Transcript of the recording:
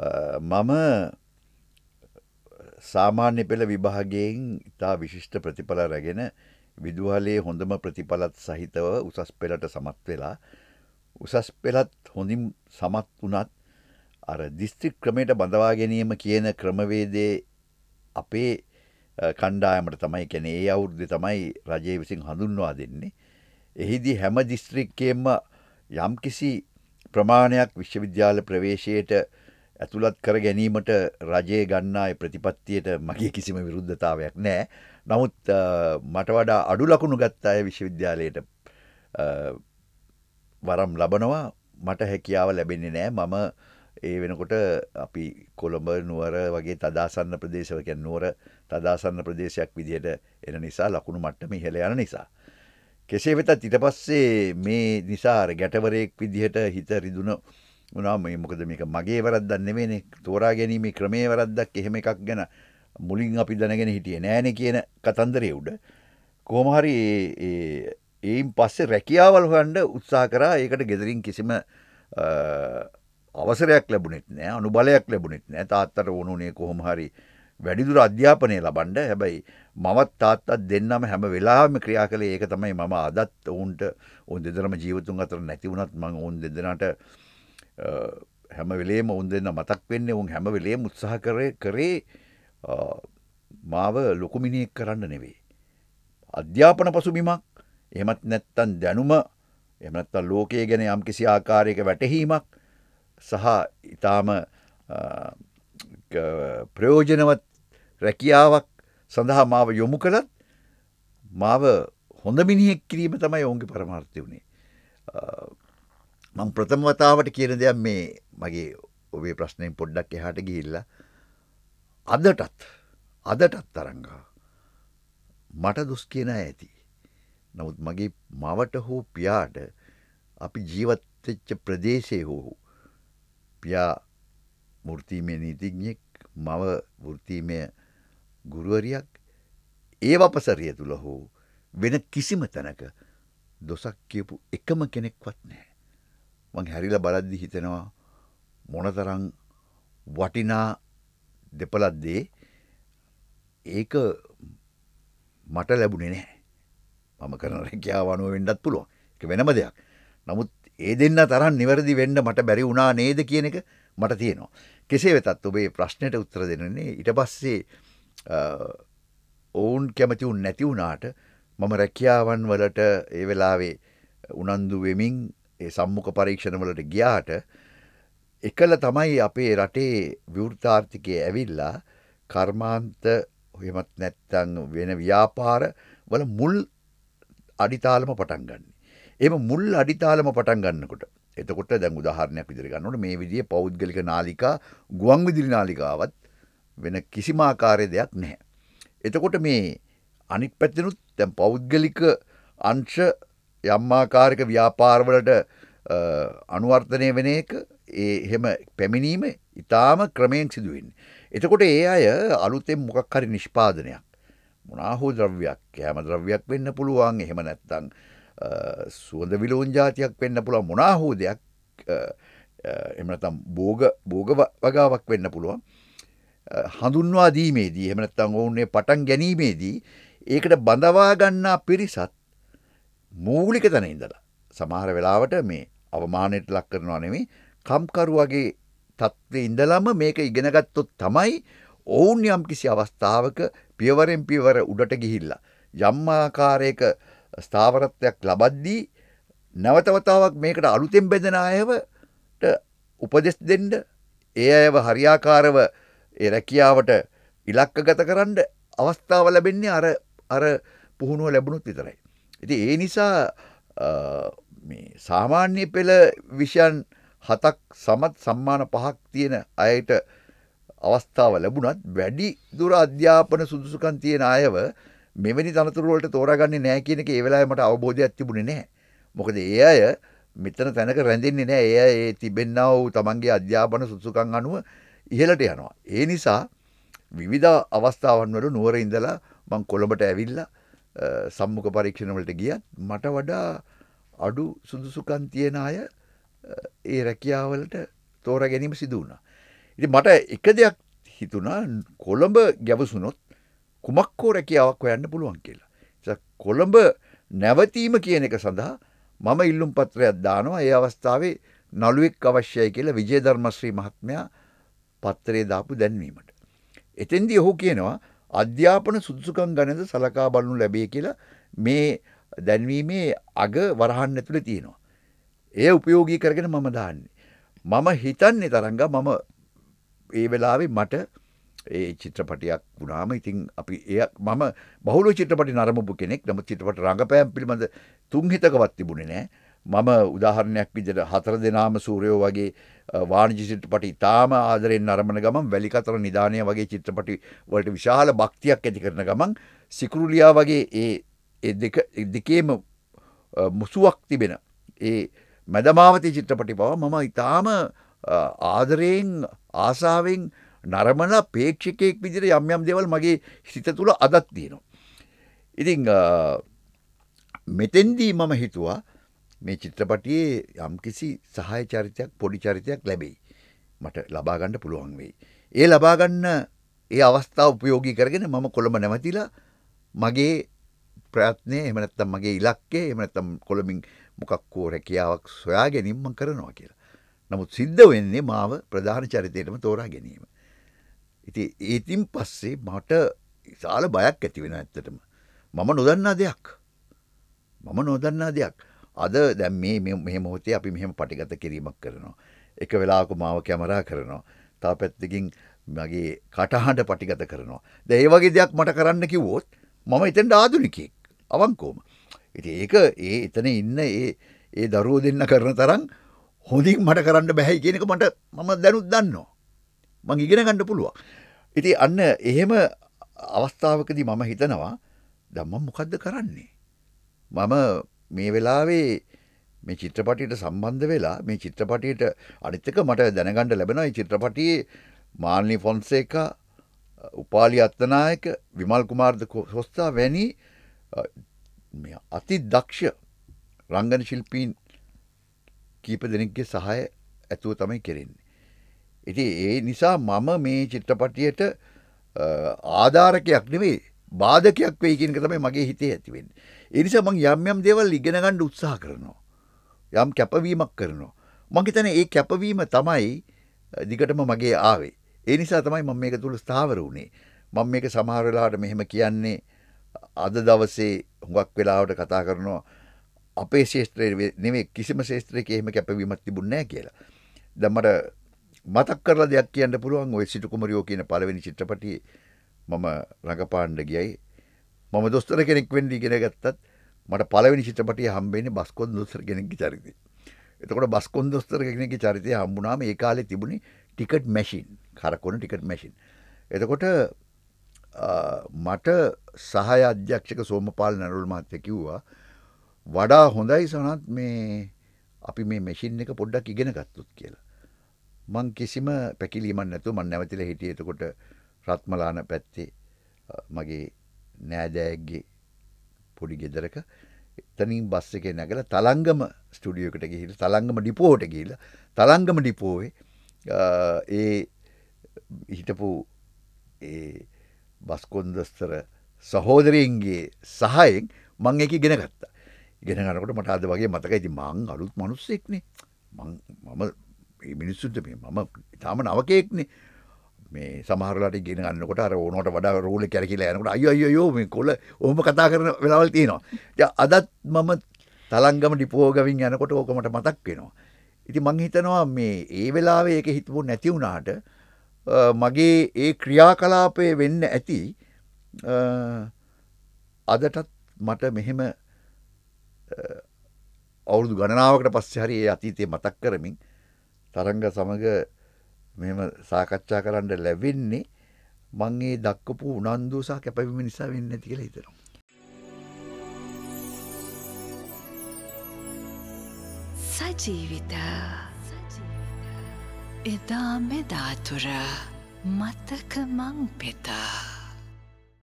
මම සාමාන්‍ය පෙළ විභාගයෙන් ඉතා විශිෂ්ට ප්‍රතිඵල රැගෙන විදුහලේ හොඳම ප්‍රතිඵලත් සහිතව උසස් පෙළට සමත් වෙලා උසස් පෙළත් හොඳින් සමත් වනත් අර දිස්ත්‍රික් ක්‍රමයට බඳවා ගැනීම කියන ක්‍රමවේදේ අපේ කණ්ඩායමට තමයි කැන ඒ අවුද්ධ තමයි රජය විසින් හඳුන්වා දෙන්නේ. එහිදී හැම දිස්ත්‍රික්කයෙන්ම යම්කිසි ප්‍රමාණයක් විශ්වවිද්‍යාල ප්‍රවේශයට ඇතුළත් කර ගැනීමට රජය ගන්නා ප්‍රතිපත්තියට මගේ කිසිම විරුද්ධතාවයක් නෑ. නමුත් මට වඩා අඩු ලකුණු ගත්ත අය විශ්වවිද්‍යාලයට වරම් ලබනවා මට හැකියාව ලැබෙන්නේ නෑ මම ඒ වෙනකොට අපි කොළඹ නුවර වගේ තදාසන්න ප්‍රදේශවක නුවර තදාසන්න ප්‍රදේශයක් විදිහට එන නිසා ලකුණු මට්ටම ඉහළ යන නිසා. කෙසේ වෙතත් ඊට පස්සේ මේ නිසාර ගැටවරයෙක් විදිහට හිත රිදුන වුණා මේ මොකද මේක මගේ වැරද්දක් නෙවෙයිනේ තෝරා ගැනීමේ ක්‍රමයේ වැරද්දක් එහෙම එකක් ගැන මුලින් අපි දැනගෙන හිටියේ නෑනේ කියන කතන්දරයේ උඩ කොහොම හරි ඒයින් පස්සේ රැකියාවල් හොයන්න උත්සාහ කරා ඒකට ගෙදරින් කිසිම අවසරයක් ලැබුණෙත් නෑ අනුබලයක් ලැබුණෙත් නෑ තාත්තට වුණුනේ කොහොම හරි වැඩිදුර අධ්‍යාපනය ලබන්ඩ හැබැයි මවත් තාත්තත් දෙන්නම හැම වෙලාම ක්‍රියා කළේ ඒක තමයි මම අදත් ඔවුන්ට ඔන් දෙදරම ජීවතුන් අතර නැතිවුණත් මං ඔවන් දෙදෙනට හැමවෙලේ ඔවුන් දෙන්න මතක් වෙන්න ඔුන් හැමවෙලේ උත්සාහ කරය කරේ මාව ලොකුමිනියෙක් කරන්න නෙවේ. අධ්‍යාපන පසුබිමක් එහමත් නැත්තන් දැනුම එමනත්තා ලෝකයේ ගැන යම් කිසි ආකාරයක වැටහීමක් සහ ඉතාම ප්‍රයෝජනවත් රැකියාවක් සඳහා මාව යොමු කළත් මාව හොඳ මිනිහෙක් කිරීම තමයි ඔවුන්ගේ පරමාර්ථය වුණේ මං ප්‍රථම වතාවට කියන දෙයක් මේ මගේ ඔබේ ප්‍රශ්නයෙන් පොඩ්ඩක් එහාට ගිහිල්ලා අදටත් අදටත් තරංගා මට දුස් කියන ඇති නමුත් මගේ මවට හෝ පියාට අපි ජීවත්ච්ච ප්‍රදේශය හෝ පියා මුෘතිීමය නීතිඥෙක් මව වෘතිීමය ගුරුවරයක් ඒ වපසරිය තුළ හෝ වෙන කිසිම තැනක දොසක් කියපු එකම කෙනෙක්වත් නෑ මං හැරිලා බලද්දි හිතෙනවා මොනතරම් වටිනා දෙපළක් දේ ඒක මට ලැබුණේ නැහැ. මම කරන රැකියාව අනුව වෙන්නත් පුළුවන්. ඒක වෙනම දෙයක්. නමුත් ඒ දෙන්න තරම් නිවැරදි වෙන්න මට බැරි වුණා නේද කියන එක මට තියෙනවා. කෙසේ වෙතත් ඔබේ ප්‍රශ්නයට උත්තර දෙන්නේ ඊට පස්සේ ඔවුන් කැමති උන් නැති වුණාට මම රැකියාවන් වලට ඒ වෙලාවේ උනන්දු වෙමින් ඒ සම්මුඛ පරීක්ෂණවලට ගියාට එකල තමයි අපේ රටේ විවෘතාර්ථිකය ඇවිල්ලා කර්මාන්ත හොයමත් නැත්තං වෙන ව්‍යාපාර වල මුල් අඩිතාලම පටන් ගන්න. එම මුල් අඩිතාලම පටන් ගන්නකොට එතකොට දැන් උදාහරණයක් විදිර ගන්නට මේ විදිිය පෞද්ගලික නාලිකා ගුවන් විදිරි නාලිකාවත් වෙන කිසිමාකාරය දෙයක් නැහැ. එතකොට මේ අනිත් පැත්තනුත් තැම් පෞද්ගලික අංශ යම්මාකාරක ව්‍යාපාරවලට අනුවර්තනය වෙන එක ඒ හෙම පැමිණීම ඉතාම ක්‍රමයෙන් සිදුවෙන්. එතකොට ඒ අය අලුතෙන් මොකක් හරි නිෂ්පාදනයක් මොනාහෝ ද්‍රව්‍යයක් කෑම ද්‍රව්‍යයක් වෙන්න පුළුවන් එහෙම නැත්තං සුවඳ විලෝන් ජාතියක් වෙන්න පුළුව මොනාහෝ දෙයක් එමනතම් බෝග බෝග වගාවක් වෙන්න පුළුවන් හඳුන්වා දීමේදී එමනත්තං ඔවුන්නේ පටන් ගැනීමේදී ඒකට බඳවා ගන්නා පිරිසත් මූලික තැන ඉඳලා සමහර වෙලාවට මේ අවමානයට ලක් කරනවා නෙමේ කම්කරුවගේ තත්ත්වය ඉඳලම මේක ඉගෙනගත්තොත් තමයි ඔවුන් යම් කිසි අවස්ථාවක පියවරෙන් පියවර උඩට ගිහිල්ලා. යම් ආකාරයක ස්ථාවරත්වයක් ලබද්දී නැවතවතාවක් මේකට අලුතෙන් බෙදෙන අයවට උපදෙස් දෙන්න ඒ අයව හරියාකාරව ඒ රැකියාවට ඉලක්කගත කරන්න අවස්ථාව ලැබෙන්නේ අර අර පුහුණුව ලැබුණොත් විතරයි. ඉති ඒ නිසා සාමාන්‍ය පෙළ විෂයන් හතක් සමත් සම්මාන පහක් තියෙන අයට අවස්ථාව ලැබුණත් වැඩි දුර අධ්‍යාපන සුදුසුකන් තියෙන අයව මෙවැනි තනතුරුවලට තෝරගන්න නෑ කියන එක ඒවෙලාමට අවබෝධයක් තිබුණේ නෑ මොකද ඒ අය මෙතන තැනක රැඳෙන්නේ නෑ එය ඒ තිබෙන්න්නාව තමන්ගේ අධ්‍යාපන සුදුසුකන් අනුව ඉහලට යනවා ඒ නිසා විවිධ අවස්ථාවන් වල නුවර ඉඳලා මං කොළඹට ඇවිල්ලා සම්මුඛ පරීක්ෂණවලට ගියත් මට වඩා අඩු සුදුසුකන් තියෙන අය ඒ රැකියාවලට තෝර ගැනීම සිදු වුණා. ඉති මට එක දෙයක් හිතුණා කොළඹ ගැවසුනොත් කුමක් හෝ රැකියාවක් හොයන්න පුළුවන් කියලා. කොළඹ නැවතීම කියන එක සඳහා මම ඉල්ලුම් පත්‍රයක් දානවා ඒ අවස්ථාවේ නළුවෙක් අවශ්‍යය කියලා විජේධර්මශ්‍රී මහත්මයා පත්තරේ දාපු දැන්වීමට. එතෙන්දී ඔහු කියනවා අධ්‍යාපන සුදුසුකම් ගැනද සලකා බලනු ලැබේ කියලා මේ දැන්වීමේ අග වරහන් ඇතුළේ තියෙනවා. ඒ උපයෝගී කරගෙන මම දාන්නේ. මම හිතන්නේ තරංග මම ඒ වෙලාවේ මට ඒ චිත්‍රපටයක් වුණාම ඉතින් අපි එය මම බහුල චිත්‍රපටි නරඹපු කෙනෙක්. නමුත් චිත්‍රපට රංගපෑම් පිළිබඳ තුන් හිතකවත් තිබුණේ නැහැ. මම උදාහරණයක් විදිට හතර දෙනාම සූරයෝ වගේ වාණජි චිත්‍රපටි තාම ආදරෙන් අරමන ගමන් වැලිකතර නිධානය වගේ චිත්‍රපටි වලට විශාල භක්තියක් ඇති කරන ගමන් සිකුරුලියා වගේ ඒ දෙකේම මුසුවක් තිබෙන ඒ මැදමාවතය චිත්‍රපටි බව මම ඉතාම ආදරයෙන් ආසාාවෙන් නරමන පේක්ෂකයෙක් විදිර යම් යම් දෙවල් මගේ හිත තුළ අදත් තියෙනවා. ඉතිං මෙතෙන්දී මම හිතුවා මේ චිත්‍රපටියේ යම්කිසි සහය චරිතයක් පොඩි චරිතයක් ලැබෙයි. මට ලබා ගන්න පුළුවන් වෙයි. ඒ ලබා ගන්න ඒ අවස්ථාව උපයෝගී කරගෙන මම කොළඹ නැවතිලා මගේ ප්‍රයත්නය එහෙම නැත්නම් මගේ ඉලක්කය එහෙම නැත්නම් කොළඹින් මොකක් හෝ රැකියාවක් සොයා ගැනීම මම කරනවා කියලා. නමුත් සිද්ධ වෙන්නේ මාව ප්‍රධාන චරිතයටම තෝරා ගැනීම. ඉතින් ඒතින් පස්සේ මට විශාල බයක් ඇති වෙන ඇත්තටම. මම නොදන්නා දෙයක්. මම නොදන්නා දෙයක්. අද දැන් මේ මෙහෙම මොහොතේ අපි මෙහෙම පටිගත කිරීමක් කරනවා. එක වෙලාවක මාව කැමරා කරනවා. තව පැත්තකින් මගේ කටහඬ පටිගත කරනවා. දැන් ඒ වගේ දෙයක් මට කරන්න කිව්වොත් මම එතෙන්ට ආදුනිකෙක්. අවංකවම. ඉතින් ඒක ඒ එතන ඉන්න ඒ ඒ දරුවෝ දෙන්න කරන තරම් හොඳින් මට කරන්න බැහැයි කියන එක මට මම දැනුත් දන්නවා. මං ඉගෙන ගන්න පුළුවන්. ඉතින් අන්න එහෙම අවස්ථාවකදී මම හිතනවා දැන් මම මොකද්ද කරන්නේ? මම මේ වෙලාවේ මේ චිත්‍රපටියට සම්බන්ධ වෙලා මේ චිත්‍රපටියට අනිත්තක මට දැනගණ්ඩ ලැබෙනයි චිත්‍රපටියේ මාල්ලි ෆොන්සේක උපාලි අත්තනායක විමල් කුමාර්ද හොස්තා වැනි අති දක්ෂ රංගන ශිල්පීන් කීප දෙනෙක්ගේ සහය ඇතුව තමයි කෙරෙන්නේ. ඉති ඒ නිසා මම මේ චිත්‍රපටියට ආධාරකයක් නෙවේ බාධකයක් වෙයිකින්ක තමයි මගේ හිතේ ඇතිවෙන්නේ. එනිසා මං යම් යම් දේවල් ඉගෙන ගන්න උත්සාහ කරනවා. යම් කැපවීමක් කරනවා. මං හිතන්නේ ඒ කැපවීම තමයි දිගටම මගේ ආවේ. ඒ නිසා තමයි මම මේක තුල ස්ථාවර වුණේ. මම මේක සමහර වෙලාවට මෙහෙම කියන්නේ අද දවසේ හුඟක් වෙලාවට කතා කරනවා අපේ ශේෂ්ත්‍රයේ නෙමෙයි කිසිම ශේෂ්ත්‍රයක එහෙම කැපවීමක් තිබුණේ නැහැ කියලා. දැන් මට මතක් කරලා දෙයක් කියන්න පුළුවන් ওই සිටු කුමරියෝ කියන පළවෙනි චිත්‍රපටියේ මම රඟපාන්න ගියයි මම දොස්තර කෙනෙක් වෙන්ඩි ගෙන ගත්තත් මට පලවෙනි චිත්‍රපටිය හම්බෙන්නේ බස්කොන් දොස්තර කෙනෙක් චරිතය එතකොට බස්කොන් දොස්තර කෙනෙක් චරිතය හම්බුනාම ඒ කාලෙ තිබුණේ ටිකට් මැසින් කරකොන ටිකට් මැසින් එතකොට මට සහය අධ්‍යක්ෂක සෝමපාල නැරුල් මහත්‍ය කිව්වා වඩා හොඳයි සනත් මේ අපි මේ මැසින් එක පොඩ්ඩක් ඉගෙන ගත්තුත් කියලා මං කිසිම පැකිලීමන් නැතු මන් නැවතිල හිටිය එතකොට රත්මලාන පැත්තේ මගේ නෑදෑගේ පොඩි ගෙදරක එතනින් බස් එක නැගල තලංගම ස්ටඩියකට ගිහිල් තලංගම ඩිපෝට ගිල තලංගම ඩිපෝවේ ඒ හිටපු ඒ බස්කොන්දස්තර සහෝදරයන්ගේ සහයෙන් මං එක ගෙන ගත්තා ගෙනනකට මට අද වගේ මතක ඇති මං අලුත් මනුස්සෙක්නේ මම මිනිස්සුන්ට මේ මම ඉතාම නවකයෙක්නේ මේ සමහරලට ගෙන ගන්නකොට අර ඕනට වඩා රූලි කැරකිලා යනකොට අයියෝ අයියෝ අයියෝ මේ කොල්ල ඔහොම කතා කරන වෙලාවල් තියෙනවා. දැන් අදත් මම තලංගම ඩිපෝ ගවින් යනකොට ඕක මට මතක් වෙනවා. ඉතින් මං හිතනවා මේ ඒ වෙලාවේ ඒක හිතපො නැති වුණාට මගේ ඒ ක්‍රියාකලාපය වෙන්න ඇති අදටත් මට මෙහෙම අවුරුදු ගණනාවකට පස්සේ හරි ඒ අතීතය මතක් කරමින් තරංග සමග මෙහෙම සාකච්ඡා කරන්න ලැබෙන්නේ මං ඒ දක්වපු උනන්දු සහ කැපවීම නිසා වෙන්නේ නැති කියලා හිතනවා. සජීවිත එදා මෙදාතුර මතක මං පෙතා